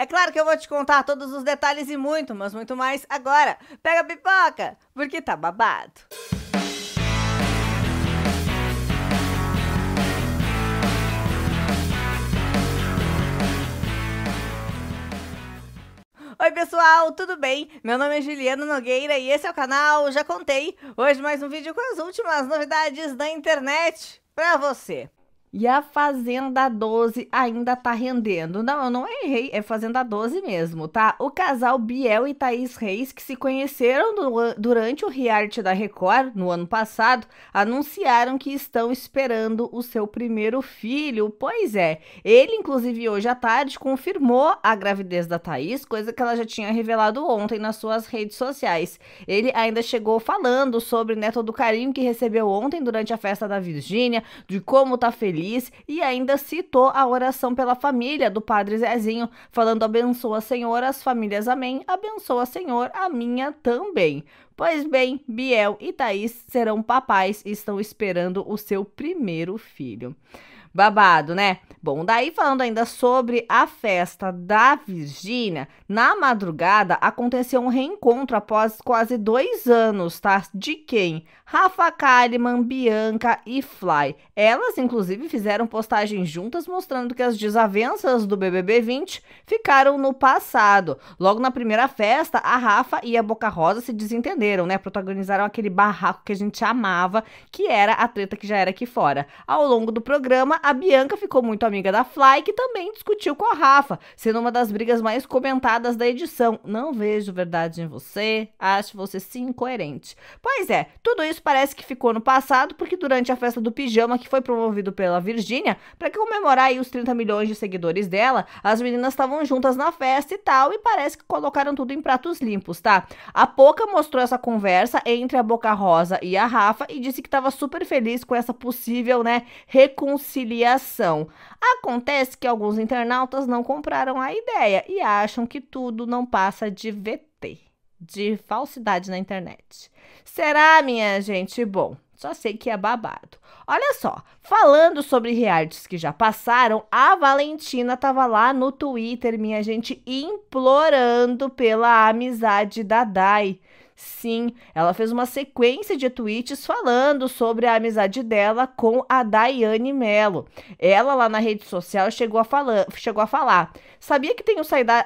É claro que eu vou te contar todos os detalhes e muito, mas muito mais agora. Pega a pipoca, porque tá babado. Oi, pessoal, tudo bem? Meu nome é Juliana Nogueira e esse é o canal Já Contei. Hoje mais um vídeo com as últimas novidades da internet para você. E a Fazenda 12 ainda tá rendendo. Não, eu não errei, é Fazenda 12 mesmo, tá? O casal Biel e Thaís Reis, que se conheceram durante o reality da Record no ano passado, anunciaram que estão esperando o seu primeiro filho. Pois é, ele, inclusive, hoje à tarde confirmou a gravidez da Thaís, coisa que ela já tinha revelado ontem nas suas redes sociais. Ele ainda chegou falando sobre né, todo o carinho que recebeu ontem durante a festa da Virgínia, de como tá feliz feliz e ainda citou a oração pela família do padre Zezinho, falando: abençoa, Senhor, as famílias, amém, abençoa, Senhor, a minha também. Pois bem, Biel e Thaís serão papais e estão esperando o seu primeiro filho. Babado, né? Bom, daí falando ainda sobre a festa da Virgínia, na madrugada aconteceu um reencontro após quase dois anos, tá? De quem? Rafa Kalimann, Bianca e Fly. Elas, inclusive, fizeram postagens juntas mostrando que as desavenças do BBB 20 ficaram no passado. Logo na primeira festa, a Rafa e a Boca Rosa se desentenderam, né? Protagonizaram aquele barraco que a gente amava, que era a treta que já era aqui fora. Ao longo do programa, a Bianca ficou muito amiga da Fly, que também discutiu com a Rafa, sendo uma das brigas mais comentadas da edição. Não vejo verdade em você, acho você sim incoerente. Pois é, tudo isso parece que ficou no passado, porque durante a festa do pijama que foi promovido pela Virgínia, para comemorar os 30 milhões de seguidores dela, as meninas estavam juntas na festa e tal, e parece que colocaram tudo em pratos limpos, tá? A Poca mostrou essa conversa entre a Boca Rosa e a Rafa e disse que estava super feliz com essa possível, né, reconciliação filiação. Acontece que alguns internautas não compraram a ideia e acham que tudo não passa de VT, de falsidade na internet. Será, minha gente? Bom, só sei que é babado. Olha só, falando sobre realities que já passaram, a Valentina tava lá no Twitter, minha gente, implorando pela amizade da Dai. Sim, ela fez uma sequência de tweets falando sobre a amizade dela com a Daiane Mello. Ela lá na rede social chegou a, fala... chegou a falar: Sabia que tenho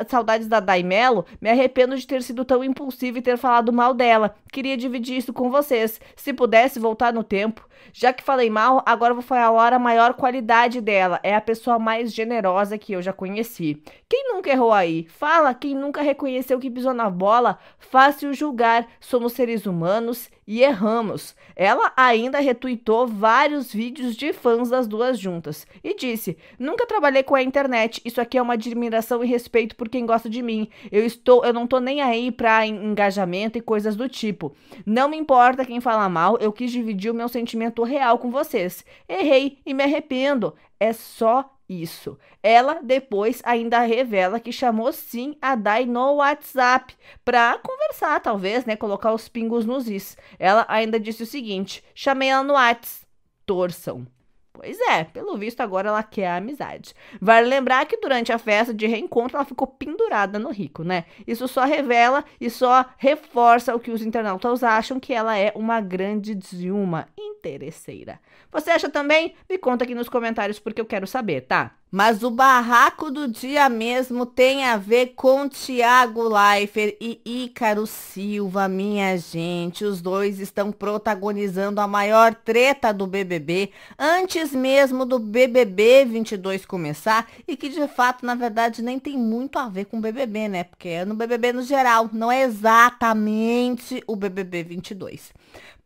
saudades da Dai Mello? Me arrependo de ter sido tão impulsivo e ter falado mal dela. Queria dividir isso com vocês. Se pudesse voltar no tempo, já que falei mal, agora vou falar a maior qualidade dela. É a pessoa mais generosa que eu já conheci. Quem nunca errou aí? Fala, quem nunca reconheceu que pisou na bola? Fácil julgar, somos seres humanos e erramos. Ela ainda retuitou vários vídeos de fãs das duas juntas e disse: "Nunca trabalhei com a internet. Isso aqui é uma admiração e respeito por quem gosta de mim. Eu estou, eu não tô nem aí para engajamento e coisas do tipo. Não me importa quem fala mal. Eu quis dividir o meu sentimento real com vocês. Errei e me arrependo. É só isso. Ela depois ainda revela que chamou sim a Dai no WhatsApp para conversar, talvez, né, colocar os pingos nos is. Ela ainda disse o seguinte: "Chamei ela no WhatsApp. Torçam. Pois é, pelo visto agora ela quer a amizade. Vale lembrar que durante a festa de reencontro ela ficou pendurada no rico, né? Isso só revela e só reforça o que os internautas acham que ela é uma grande Dilma interesseira. Você acha também? Me conta aqui nos comentários porque eu quero saber, tá? Mas o barraco do dia mesmo tem a ver com Tiago Leifert e Ícaro Silva, minha gente. Os dois estão protagonizando a maior treta do BBB, antes mesmo do BBB 22 começar, e que de fato, na verdade, nem tem muito a ver com o BBB, né? Porque é no BBB no geral, não é exatamente o BBB 22.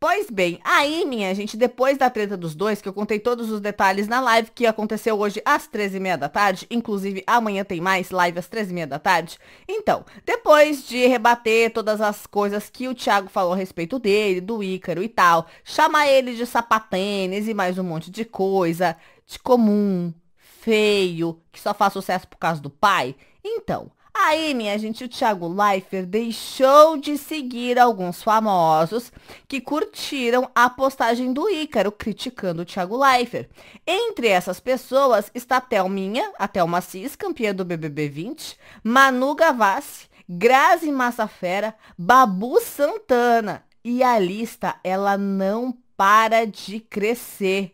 Pois bem, aí, minha gente, depois da treta dos dois, que eu contei todos os detalhes na live que aconteceu hoje às 13h30 da tarde, inclusive amanhã tem mais live às 13h30 da tarde. Então, depois de rebater todas as coisas que o Thiago falou a respeito dele, do Ícaro e tal, chamar ele de sapatênis e mais um monte de coisa, de comum, feio, que só faz sucesso por causa do pai, então, Aí, minha gente, o Thiago Leifert deixou de seguir alguns famosos que curtiram a postagem do Ícaro criticando o Thiago Leifert. Entre essas pessoas está Thelminha, a Thelma Cis, campeã do BBB 20, Manu Gavassi, Grazi Massafera, Babu Santana. E a lista, ela não para de crescer.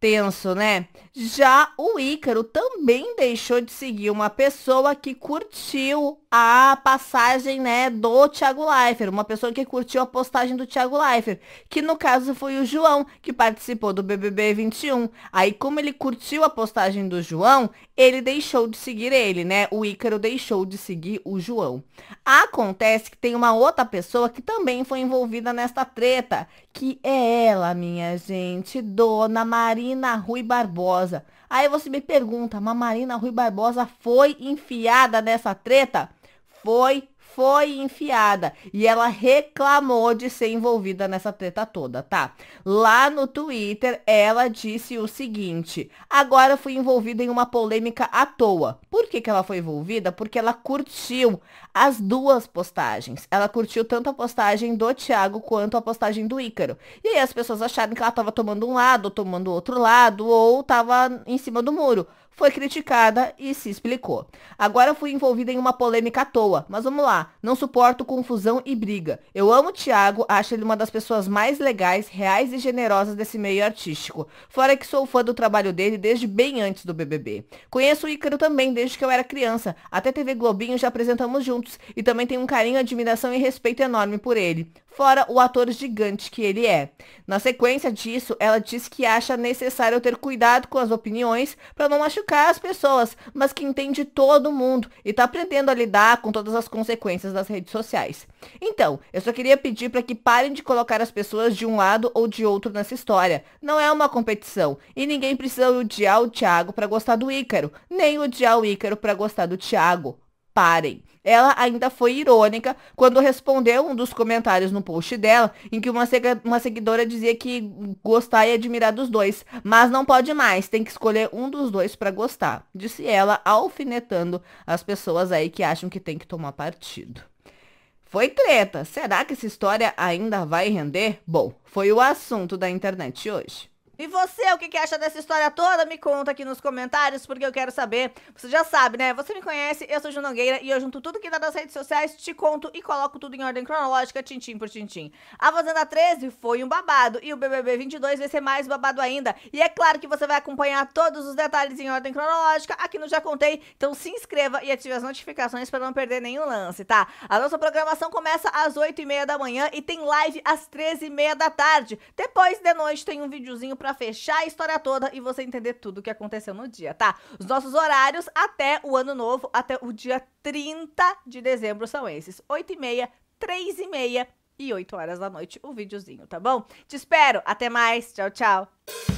Tenso, né? Já o Ícaro também deixou de seguir uma pessoa que curtiu a passagem, né, do Thiago Leifert, uma pessoa que curtiu a postagem do Thiago Leifert, que no caso foi o João, que participou do BBB 21. Aí como ele curtiu a postagem do João, ele deixou de seguir ele, né? O Ícaro deixou de seguir o João. Acontece que tem uma outra pessoa que também foi envolvida nesta treta, que é ela, minha gente, Dona Marina Rui Barbosa Barbosa. Aí você me pergunta, mas Marina Rui Barbosa foi enfiada nessa treta? Foi foi enfiada e ela reclamou de ser envolvida nessa treta toda, tá? Lá no Twitter, ela disse o seguinte: agora fui envolvida em uma polêmica à toa. Por que, que ela foi envolvida? Porque ela curtiu as duas postagens. Ela curtiu tanto a postagem do Thiago quanto a postagem do Ícaro. E aí as pessoas acharam que ela estava tomando um lado, tomando outro lado, ou estava em cima do muro foi criticada e se explicou. Agora fui envolvida em uma polêmica à toa, mas vamos lá, não suporto confusão e briga. Eu amo o Thiago, acho ele uma das pessoas mais legais, reais e generosas desse meio artístico. Fora que sou fã do trabalho dele desde bem antes do BBB. Conheço o Ícaro também desde que eu era criança, até TV Globinho já apresentamos juntos e também tenho um carinho, admiração e respeito enorme por ele fora o ator gigante que ele é. Na sequência disso, ela diz que acha necessário ter cuidado com as opiniões para não machucar as pessoas, mas que entende todo mundo e está aprendendo a lidar com todas as consequências das redes sociais. Então, eu só queria pedir para que parem de colocar as pessoas de um lado ou de outro nessa história. Não é uma competição e ninguém precisa odiar o Thiago para gostar do Ícaro, nem odiar o Ícaro para gostar do Thiago. Parem. Ela ainda foi irônica quando respondeu um dos comentários no post dela, em que uma, uma seguidora dizia que gostar e admirar dos dois, mas não pode mais, tem que escolher um dos dois para gostar, disse ela, alfinetando as pessoas aí que acham que tem que tomar partido. Foi treta. Será que essa história ainda vai render? Bom, foi o assunto da internet hoje. E você, o que, que acha dessa história toda? Me conta aqui nos comentários, porque eu quero saber. Você já sabe, né? Você me conhece, eu sou Ju Nogueira e eu junto tudo que dá nas redes sociais, te conto e coloco tudo em ordem cronológica, tintim por tintim. A Fazenda 13 foi um babado e o BBB 22 vai ser mais babado ainda. E é claro que você vai acompanhar todos os detalhes em ordem cronológica aqui no Já Contei. Então se inscreva e ative as notificações para não perder nenhum lance, tá? A nossa programação começa às 8h30 da manhã e tem live às 13h30 da tarde. Depois de noite tem um videozinho pra para fechar a história toda e você entender tudo o que aconteceu no dia, tá? Os nossos horários até o ano novo, até o dia 30 de dezembro são esses: 8 e meia, 3 e meia e 8 horas da noite o videozinho, tá bom? Te espero, até mais, tchau, tchau.